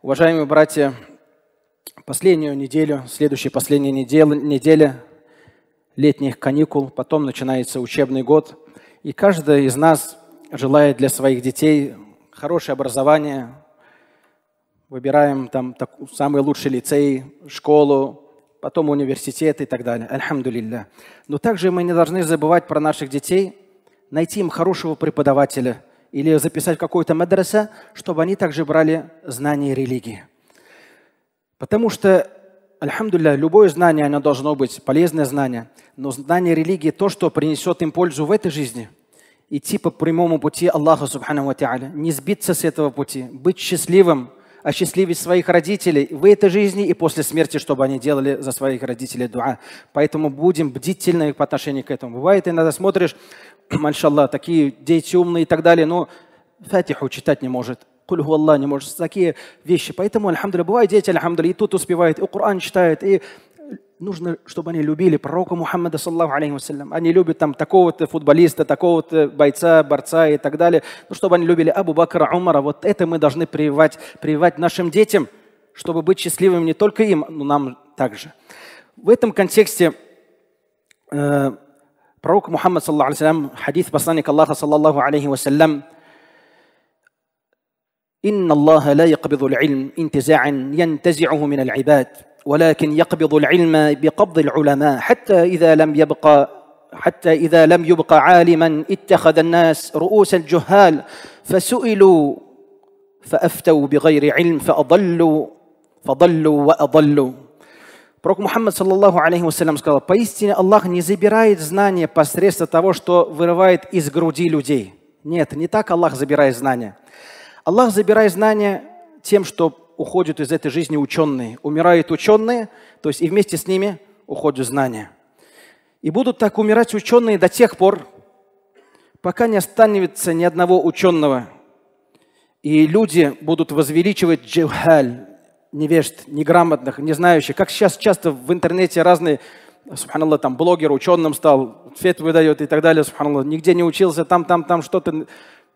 Уважаемые братья, последнюю неделю, следующей последней неделя, неделя летних каникул, потом начинается учебный год, и каждый из нас желает для своих детей хорошее образование, выбираем там так, самый лучший лицей, школу, потом университет и так далее. Альхамдулилля. Но также мы не должны забывать про наших детей, найти им хорошего преподавателя, или записать какой-то медресе, чтобы они также брали знания религии. Потому что, альхамдулля, любое знание, оно должно быть полезное знание, но знание религии – то, что принесет им пользу в этой жизни. Идти по прямому пути Аллаха, субхану ва не сбиться с этого пути, быть счастливым, осчастливить своих родителей в этой жизни и после смерти, чтобы они делали за своих родителей дуа. Поэтому будем бдительны по отношению к этому. Бывает, иногда смотришь, мальшалла, такие дети умные и так далее, но фатиху читать не может. Куль Аллах не может. Такие вещи. Поэтому, альхамдуля, бывают дети, альхамдуля, и тут успевают, и Коран читают и нужно, чтобы они любили пророка Мухаммада, саллаху алейхи вассалям. Они любят там такого-то футболиста, такого-то бойца, борца и так далее. Ну, чтобы они любили Абу Бакра, Умара. Вот это мы должны прививать, прививать нашим детям, чтобы быть счастливыми не только им, но нам также. В этом контексте э, محمد صلى الله عليه وسلم حديث хадис الله صلى الله عليه وسلم إن الله لا يقبض العلم انتزاعا ينتزعه من العباد ولكن يقبض العلم بقبض العلماء حتى إذا لم يبقى حتى إذا لم يبقى عالما اتخذ الناس رؤوس الجهال فسئلوا فأفتوا بغير علم فأضلوا فضلوا وأضلوا Пророк Мухаммад, саллаллаху алейхи вассалям, сказал, «Поистине Аллах не забирает знания посредством того, что вырывает из груди людей». Нет, не так Аллах забирает знания. Аллах забирает знания тем, что уходят из этой жизни ученые. Умирают ученые, то есть и вместе с ними уходят знания. И будут так умирать ученые до тех пор, пока не останется ни одного ученого. И люди будут возвеличивать джихаль, невежд, неграмотных, не знающих. Как сейчас часто в интернете разные, субханаллах, там блогер, ученым стал, фет выдает и так далее, субханаллах, нигде не учился, там, там, там что-то,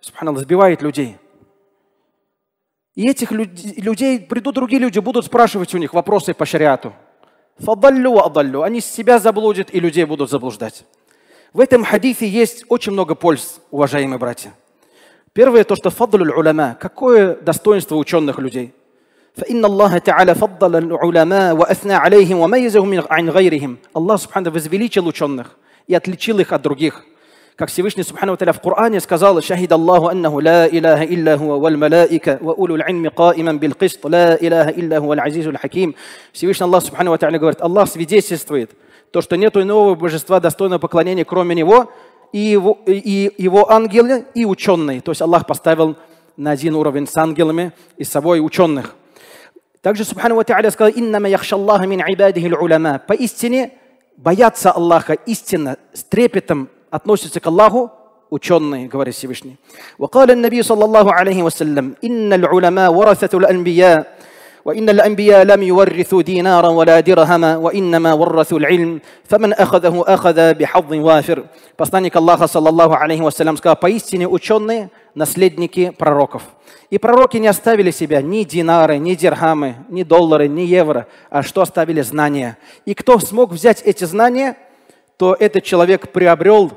субханаллах, сбивает людей. И этих людей, придут другие люди, будут спрашивать у них вопросы по шариату. Фадаллю адаллю. Они себя заблудят и людей будут заблуждать. В этом хадифе есть очень много польз, уважаемые братья. Первое то, что фадлюль уляма. Какое достоинство ученых людей – فإن الله تعالى فضل العلماء وأثنى عليهم وميزهم عن غيرهم. الله سبحانه возвеличил ученых и отличил их от других. Как Всевышний Субхану Таля в Коране сказал, «Шахид Аллаху аннаху ла илаха илля хуа вал малаика ва улю л'илми каиман бил кист ла илаха илля хуа л'азизу хаким». Всевышний Аллах Субхану Таля говорит, Аллах свидетельствует то, что нету иного божества достойного поклонения, кроме Него, и его, и его ангелы, и ученые. То есть Аллах поставил на один уровень с ангелами и с собой ученых. Также Субхану Ва Тааля сказал, «Иннама яхша Аллаха мин ибадихи уляма». Поистине боятся Аллаха, истинно, с трепетом относятся к Аллаху ученые, говорит Всевышний. وقال النبي صلى الله عليه وسلم إن العلماء ورثة الأنبياء وإن الأنبياء لم يورثوا دينارا ولا درهما وإنما ورثوا العلم فمن أخذه أخذ بحظ وافر Посланник Аллаха, саллаллаху алейхи вассалям, сказал, поистине ученые – наследники пророков. И пророки не оставили себя ни динары, ни дирхамы, ни доллары, ни евро, а что оставили знания. И кто смог взять эти знания, то этот человек приобрел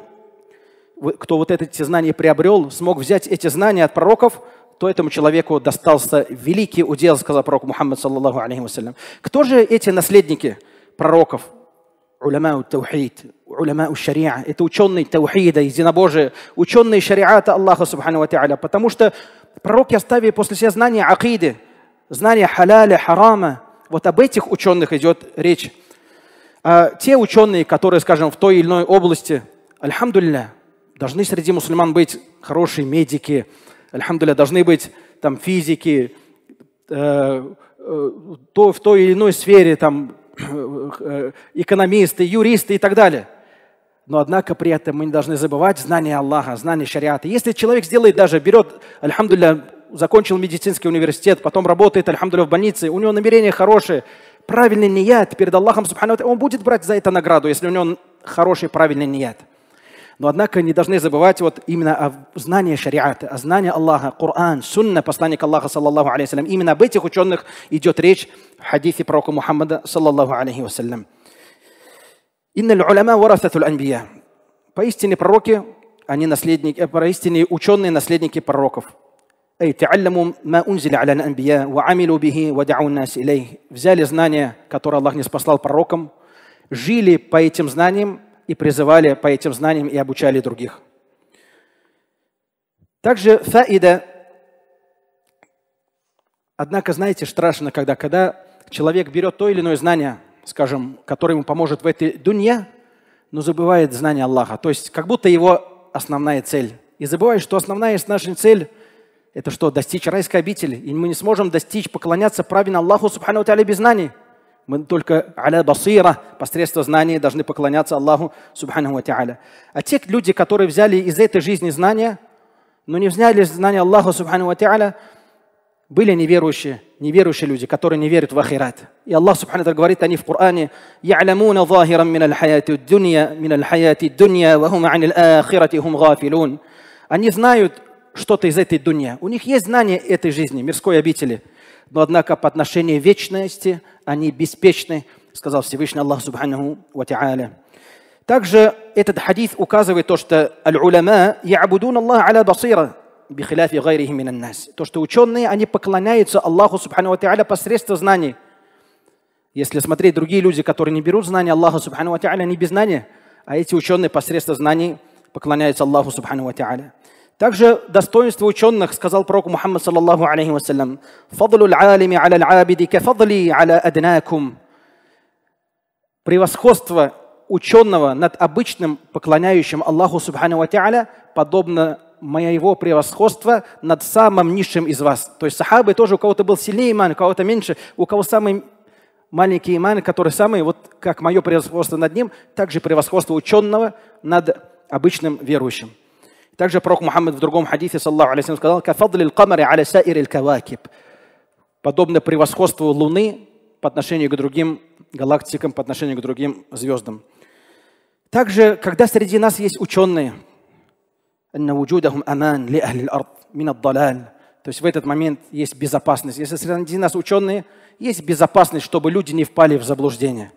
кто вот эти знания приобрел, смог взять эти знания от пророков, то этому человеку достался великий удел, сказал пророк Мухаммад, саллаллаху алейхи вассалям. Кто же эти наследники пророков? Уляма таухид, уляма шариа. Это ученые таухида, единобожие, ученые шариата Аллаха, субхану ва та'аля. Потому что пророки оставили после себя знания акиды, знания халяля, харама. Вот об этих ученых идет речь. А те ученые, которые, скажем, в той или иной области, альхамдулля, должны среди мусульман быть хорошие медики, альхамдуля, должны быть там физики, э, э, то, в той или иной сфере, там, э, экономисты, юристы и так далее. Но однако при этом мы не должны забывать знание Аллаха, знание шариата. Если человек сделает даже, берет, альхамдуля, закончил медицинский университет, потом работает, альхамдуля, в больнице, у него намерения хорошие, правильный ният перед Аллахом, он будет брать за это награду, если у него хороший правильный ният. Но, однако, не должны забывать вот именно о знании шариата, о знании Аллаха, Коран, Сунна, посланник Аллаха, саллаллаху алейхи Именно об этих ученых идет речь в хадисе пророка Мухаммада, саллаллаху алейхи вассалям. «Инналь улама варафатуль анбия». Поистине пророки, они наследники, э, поистине ученые наследники пророков. Эй, أي تعلموا ما أنزل على الأنبياء وعملوا به ودعوا الناس إليه взяли знания, которые Аллах не спасал пророкам, жили по этим знаниям и призывали по этим знаниям и обучали других. Также фаида. Однако, знаете, страшно, когда, когда человек берет то или иное знание, скажем, которое ему поможет в этой дунье, но забывает знание Аллаха. То есть как будто его основная цель. И забывает, что основная наша цель – это что? Достичь райской обители. И мы не сможем достичь, поклоняться правильно Аллаху Субхану Тали без знаний – мы только аля басира, посредством знания должны поклоняться Аллаху Субхану Ва А те люди, которые взяли из этой жизни знания, но не взяли знания Аллаха Субхану Ва были неверующие, неверующие люди, которые не верят в ахират. И Аллах Субхану Ва говорит о них в Коране, «Я'ламуна захирам минал хаяти дунья, минал хаяти дунья, ва хум анил ахирати хум гафилун». Они знают что-то из этой дунья. У них есть знание этой жизни, мирской обители – но однако по отношению вечности они беспечны, сказал Всевышний Аллах Субханаху Ва Та'аля. Также этот хадис указывает то, что аль-уляма ябудун Аллах аля басира, бихиляфи гайрихи минан нас. То, что ученые, они поклоняются Аллаху Субхану Ва Та'аля посредством знаний. Если смотреть другие люди, которые не берут знания Аллаха Субхану Ва Та'аля, не без знания, а эти ученые посредством знаний поклоняются Аллаху Субхану Ва Та'аля. Также достоинство ученых, сказал пророк Мухаммад, саллаллаху алейхи вассалям, «Фадлу аль-алими аля аль-абиди кафадли аля аднакум». Превосходство ученого над обычным поклоняющим Аллаху Субхану Ва Ти'аля подобно моего превосходства над самым низшим из вас. То есть сахабы тоже у кого-то был сильнее иман, у кого-то меньше, у кого самый маленький иман, который самый, вот как мое превосходство над ним, также превосходство ученого над обычным верующим. Также пророк Мухаммад в другом хадисе, саллаху алейхи сказал, «Кафадли л-камари аля саир кавакиб». Подобно превосходству Луны по отношению к другим галактикам, по отношению к другим звездам. Также, когда среди нас есть ученые, то есть в этот момент есть безопасность. Если среди нас ученые, есть безопасность, чтобы люди не впали в заблуждение.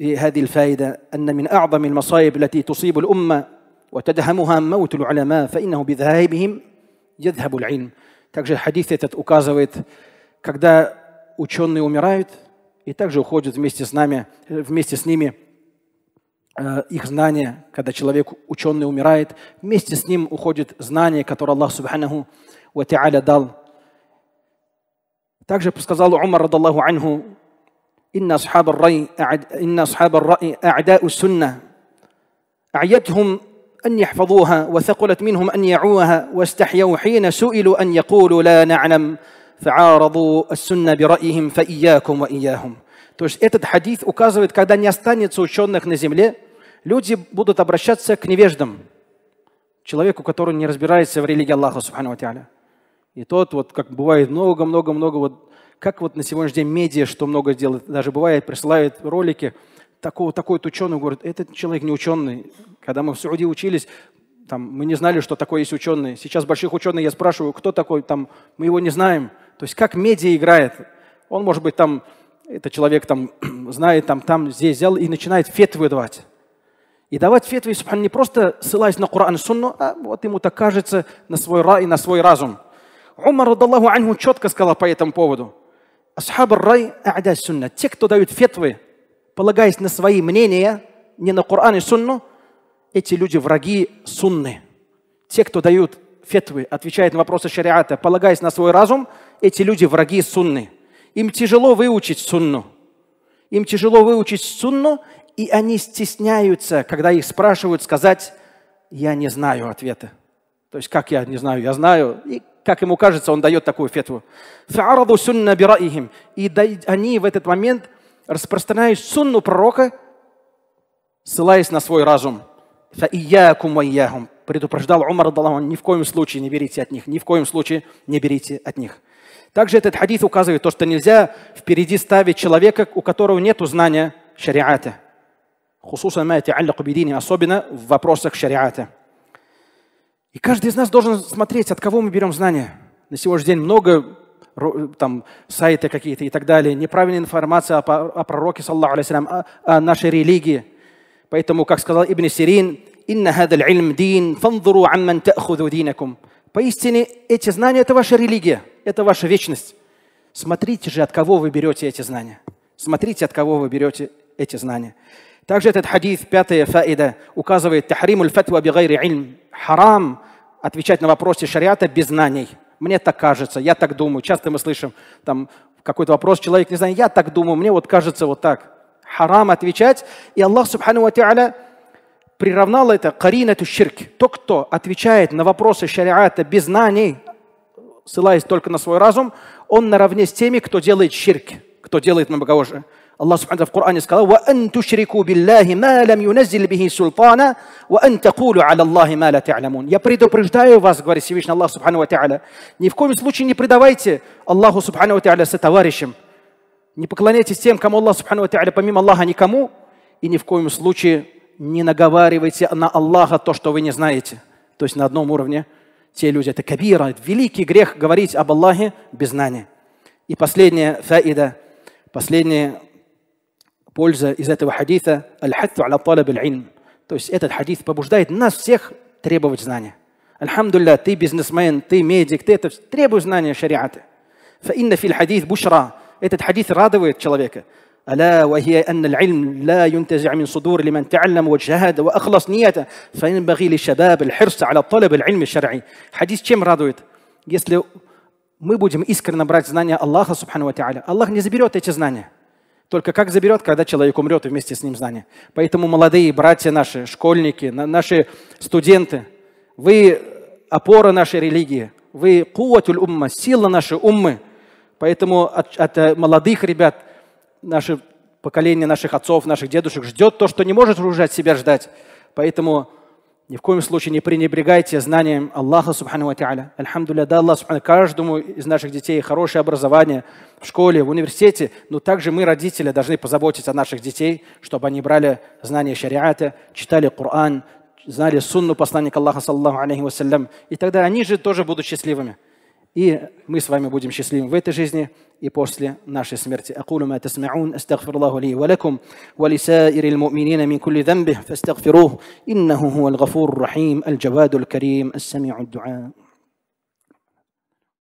في هذه الفائده ان من اعظم المصائب التي تصيب الامه وتدهمها موت العلماء فانه بذهابهم يذهب العلم. Также хадис этот указывает, когда ученые умирают, и также уходят вместе с нами, вместе с ними э, их знания, когда человек, ученый, умирает, вместе с ним уходит знание, которое Аллах Субханаху Ва дал. Также сказал Умар, радаллаху анху, إن أصحاب الرأي أعد إن أصحاب الرأي أعداء السنة أعيتهم أن يحفظوها وثقلت منهم أن يعوها واستحيوا حين سئلوا أن يقولوا لا نعلم فعارضوا السنة برأيهم فإياكم وإياهم То есть этот хадис указывает, когда не останется ученых на земле, люди будут обращаться к невеждам, человеку, который не разбирается в религии Аллаха, субхану И тот, вот, как бывает много-много-много вот как вот на сегодняшний день медиа, что много делает, даже бывает, присылают ролики, такой, такой ученый говорит, этот человек не ученый. Когда мы в Сауде учились, там, мы не знали, что такое есть ученый. Сейчас больших ученых я спрашиваю, кто такой, там, мы его не знаем. То есть как медиа играет. Он, может быть, там, этот человек там знает, там, там, здесь взял и начинает фетвы давать. И давать фетвы, не просто ссылаясь на Коран и Сунну, а вот ему так кажется на свой, и на свой разум. Умар, Аллаху анху, четко сказал по этому поводу. Асхаб рай а'да сунна. Те, кто дают фетвы, полагаясь на свои мнения, не на Коран и сунну, эти люди враги сунны. Те, кто дают фетвы, отвечают на вопросы шариата, полагаясь на свой разум, эти люди враги сунны. Им тяжело выучить сунну. Им тяжело выучить сунну, и они стесняются, когда их спрашивают, сказать, я не знаю ответа. То есть, как я не знаю, я знаю. И как ему кажется, он дает такую фетву. И они в этот момент распространяют сунну пророка, ссылаясь на свой разум. Предупреждал Умар, он ни в коем случае не берите от них, ни в коем случае не берите от них. Также этот хадис указывает то, что нельзя впереди ставить человека, у которого нет знания шариата. Особенно в вопросах шариата. И каждый из нас должен смотреть, от кого мы берем знания. На сегодняшний день много там, сайты какие-то и так далее, неправильная информация о, о пророке, саллаху алейсалям, о, о нашей религии. Поэтому, как сказал Ибн Сирин, «Инна хадал ильм дин, фанзуру амман та'худу динакум». Поистине, эти знания – это ваша религия, это ваша вечность. Смотрите же, от кого вы берете эти знания. Смотрите, от кого вы берете эти знания. Также этот хадис, пятая фаида, указывает тахриму фатва бигайри ильм. Харам отвечать на вопросы шариата без знаний. Мне так кажется, я так думаю. Часто мы слышим там какой-то вопрос, человек не знает, я так думаю, мне вот кажется вот так. Харам отвечать. И Аллах, субхану ва та'аля, приравнал это эту ширк. То, кто отвечает на вопросы шариата без знаний, ссылаясь только на свой разум, он наравне с теми, кто делает ширк, кто делает многобожие. Аллах Субхану в Коране сказал, وَأَنْ تُشْرِكُوا بِاللَّهِ مَا لَمْ يُنَزِّلْ بِهِ سُلْطَانَ وَأَنْ تَقُولُوا عَلَى اللَّهِ مَا لَا تَعْلَمُونَ Я предупреждаю вас, говорит Всевышний Аллах Субхану ва Та'аля, ни в коем случае не предавайте Аллаху Субхану ва Та'аля сотоварищем. Не поклоняйтесь тем, кому Аллах Субхану ва Та'аля, помимо Аллаха никому, и ни в коем случае не наговаривайте на Аллаха то, что вы не знаете. То есть на одном уровне те люди. Это кабира, это великий грех говорить об Аллахе без знания. И последняя фаида, последняя Польза из этого хадиса «Аль-хатту аля талаб аль-ильм». То есть этот хадис побуждает нас всех требовать знания. Альхамдулля, ты бизнесмен, ты медик, ты это требуешь знания шариата. Фа فإن في хадис бушра. этот хадис радует человека ألا وهي أن العلم لا ينتزع من صدور لمن تعلم واجتهد وأخلص نيته فينبغي للشباب الحرص على طلب العلم الشرعي حديث чем радует если мы будем искренне брать знания Аллаха Субхану Ва Аллах не заберет эти знания Только как заберет, когда человек умрет и вместе с ним знание. Поэтому молодые братья наши, школьники, наши студенты, вы опора нашей религии, вы куватуль умма, сила нашей уммы. Поэтому от, от э, молодых ребят наше поколение наших отцов, наших дедушек ждет то, что не может уже от себя ждать. Поэтому ни в коем случае не пренебрегайте знанием Аллаха, субхану ва та'аля. Альхамдуля, да, Аллах, субхану, каждому из наших детей хорошее образование в школе, в университете, но также мы, родители, должны позаботиться о наших детей, чтобы они брали знания шариата, читали Коран, знали сунну посланника Аллаха, саллаху алейхи вассалям, и тогда они же тоже будут счастливыми. И мы с вами будем счастливы в этой жизни и после нашей смерти. أقول ما تسمعون أستغفر الله لي ولكم ولسائر المؤمنين من كل ذنب فاستغفروه إنه هو الغفور الرحيم الجواد الكريم السميع الدعاء